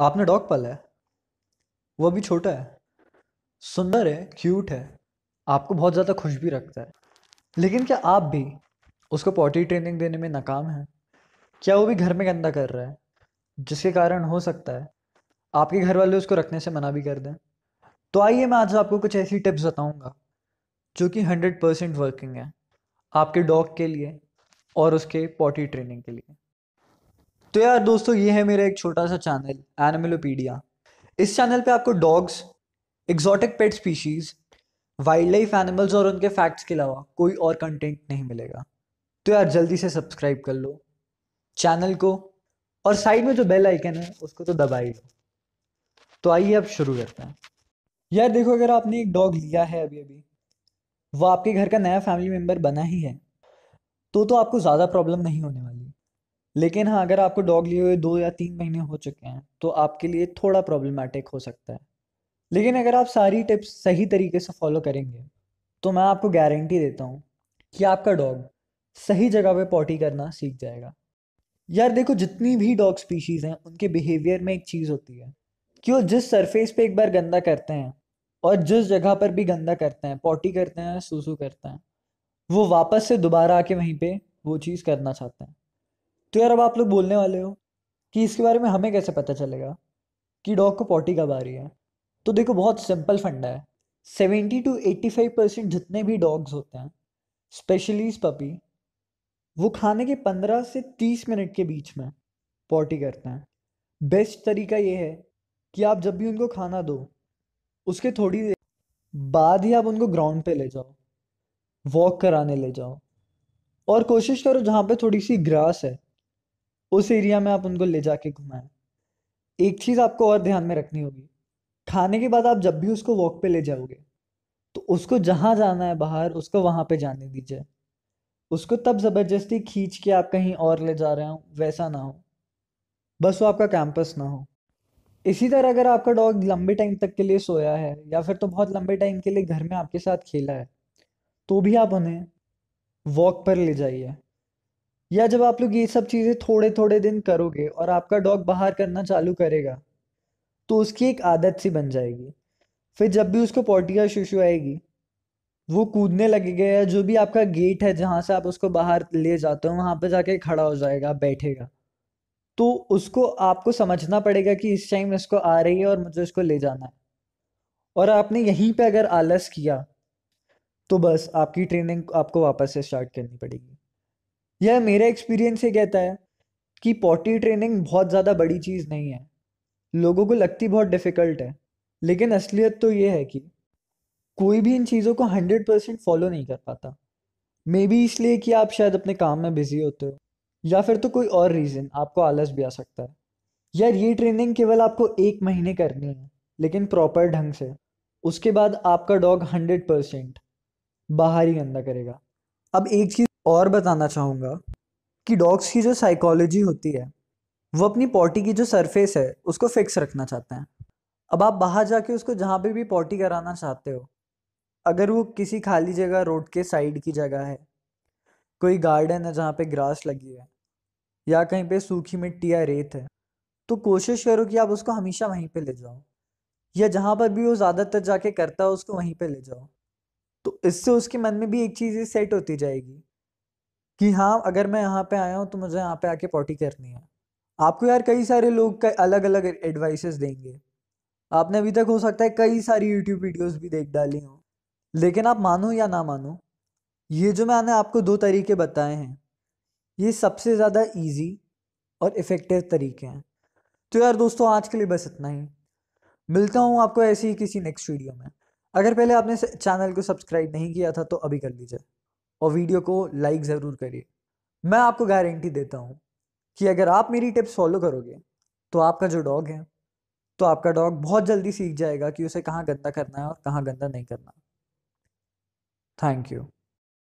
आपने डॉग पाला है वो अभी छोटा है सुंदर है क्यूट है आपको बहुत ज़्यादा खुश भी रखता है लेकिन क्या आप भी उसको पॉटी ट्रेनिंग देने में नाकाम हैं क्या वो भी घर में गंदा कर रहा है जिसके कारण हो सकता है आपके घर वाले उसको रखने से मना भी कर दें तो आइए मैं आज आपको कुछ ऐसी टिप्स बताऊंगा जो कि हंड्रेड परसेंट वर्किंग है आपके डॉग के लिए और उसके पॉटी ट्रेनिंग के लिए तो यार दोस्तों ये है मेरा एक छोटा सा चैनल एनिमलोपीडिया इस चैनल पे आपको dogs exotic pet species wildlife animals और उनके फैक्ट्स के अलावा कोई और कंटेंट नहीं मिलेगा तो यार जल्दी से सब्सक्राइब कर लो चैनल को और साइड में जो बेल आइकन है उसको तो दबा ही लो तो आइए अब शुरू करते हैं यार देखो अगर आपने एक डॉग लिया है अभी अभी वो आपके घर का नया फैमिली मेम्बर बना ही है तो तो आपको ज़्यादा प्रॉब्लम नहीं होने वाली लेकिन हाँ अगर आपको डॉग लिए हुए दो या तीन महीने हो चुके हैं तो आपके लिए थोड़ा प्रॉब्लमेटिक हो सकता है लेकिन अगर आप सारी टिप्स सही तरीके से फॉलो करेंगे तो मैं आपको गारंटी देता हूँ कि आपका डॉग सही जगह पे पॉटी करना सीख जाएगा यार देखो जितनी भी डॉग स्पीशीज़ हैं उनके बिहेवियर में एक चीज़ होती है कि वो जिस सरफेस पे एक बार गंदा करते हैं और जिस जगह पर भी गंदा करते हैं पॉटी करते हैं सूसू करते हैं वो वापस से दोबारा आके वहीं पे वो चीज़ करना चाहते हैं तो यार अब आप लोग बोलने वाले हो कि इसके बारे में हमें कैसे पता चलेगा कि डॉग को पॉटी कब आ रही है तो देखो बहुत सिंपल फंडा है seventy to eighty five percent जितने भी डॉग्स होते हैं स्पेशलीज पपी वो खाने के पंद्रह से तीस मिनट के बीच में पॉटी करते हैं बेस्ट तरीका ये है कि आप जब भी उनको खाना दो उसके थोड़ी देर बाद ही आप उनको ग्राउंड पे ले जाओ वॉक कराने ले जाओ और कोशिश करो जहाँ पे थोड़ी सी ग्रास है उस एरिया में आप उनको ले जाके घुमाएं एक चीज़ आपको और ध्यान में रखनी होगी खाने के बाद आप जब भी उसको वॉक पे ले जाओगे तो उसको जहां जाना है बाहर उसको वहां पे जाने दीजिए उसको तब ज़बरदस्ती खींच के आप कहीं और ले जा रहे हो वैसा ना हो बस वो आपका कैंपस ना हो इसी तरह अगर आपका डॉग लंबे टाइम तक के लिए सोया है या फिर तो बहुत लंबे टाइम के लिए घर में आपके साथ खेला है तो भी आप उन्हें वॉक पर ले जाइए या जब आप लोग ये सब चीज़ें थोड़े थोड़े दिन करोगे और आपका डॉग बाहर करना चालू करेगा तो उसकी एक आदत सी बन जाएगी फिर जब भी उसको पॉटी का शिशु आएगी वो कूदने लगेगा या जो भी आपका गेट है जहाँ से आप उसको बाहर ले जाते हो वहाँ पर जाके खड़ा हो जाएगा बैठेगा तो उसको आपको समझना पड़ेगा कि इस टाइम इसको आ रही है और मुझे इसको ले जाना है और आपने यहीं पे अगर आलस किया तो बस आपकी ट्रेनिंग आपको वापस से स्टार्ट करनी पड़ेगी यह मेरा एक्सपीरियंस ये कहता है कि पॉटी ट्रेनिंग बहुत ज़्यादा बड़ी चीज़ नहीं है लोगों को लगती बहुत डिफ़िकल्ट है लेकिन असलियत तो ये है कि कोई भी इन चीज़ों को हंड्रेड परसेंट फॉलो नहीं कर पाता मे बी इसलिए कि आप शायद अपने काम में बिजी होते हो या फिर तो कोई और रीज़न आपको आलस भी आ सकता है यार ये ट्रेनिंग केवल आपको एक महीने करनी है लेकिन प्रॉपर ढंग से उसके बाद आपका डॉग हंड्रेड परसेंट बाहर ही गंदा करेगा अब एक चीज़ और बताना चाहूँगा कि डॉग्स की जो साइकोलॉजी होती है वो अपनी पॉटी की जो सरफेस है उसको फिक्स रखना चाहते हैं अब आप बाहर जाके उसको जहाँ पे भी पॉटी कराना चाहते हो अगर वो किसी खाली जगह रोड के साइड की जगह है कोई गार्डन है जहाँ पे ग्रास लगी है या कहीं पे सूखी मिट्टी या रेत है तो कोशिश करो कि आप उसको हमेशा वहीं पे ले जाओ या जहाँ पर भी वो ज़्यादातर जाके करता है उसको वहीं पे ले जाओ तो इससे उसके मन में भी एक चीज़ सेट होती जाएगी कि हाँ अगर मैं यहाँ पे आया हूँ तो मुझे यहाँ पे आके पॉटी करनी है आपको यार कई सारे लोग अलग अलग एडवाइसेस देंगे आपने अभी तक हो सकता है कई सारी यूट्यूब वीडियोस भी देख डाली हों लेकिन आप मानो या ना मानो ये जो मैंने आपको दो तरीके बताए हैं ये सबसे ज़्यादा ईजी और इफ़ेक्टिव तरीके हैं तो यार दोस्तों आज के लिए बस इतना ही मिलता हूँ आपको ऐसे ही किसी नेक्स्ट वीडियो में अगर पहले आपने चैनल को सब्सक्राइब नहीं किया था तो अभी कर लीजिए और वीडियो को लाइक ज़रूर करिए मैं आपको गारंटी देता हूँ कि अगर आप मेरी टिप्स फॉलो करोगे तो आपका जो डॉग है तो आपका डॉग बहुत जल्दी सीख जाएगा कि उसे कहाँ गंदा करना है और कहाँ गंदा नहीं करना थैंक यू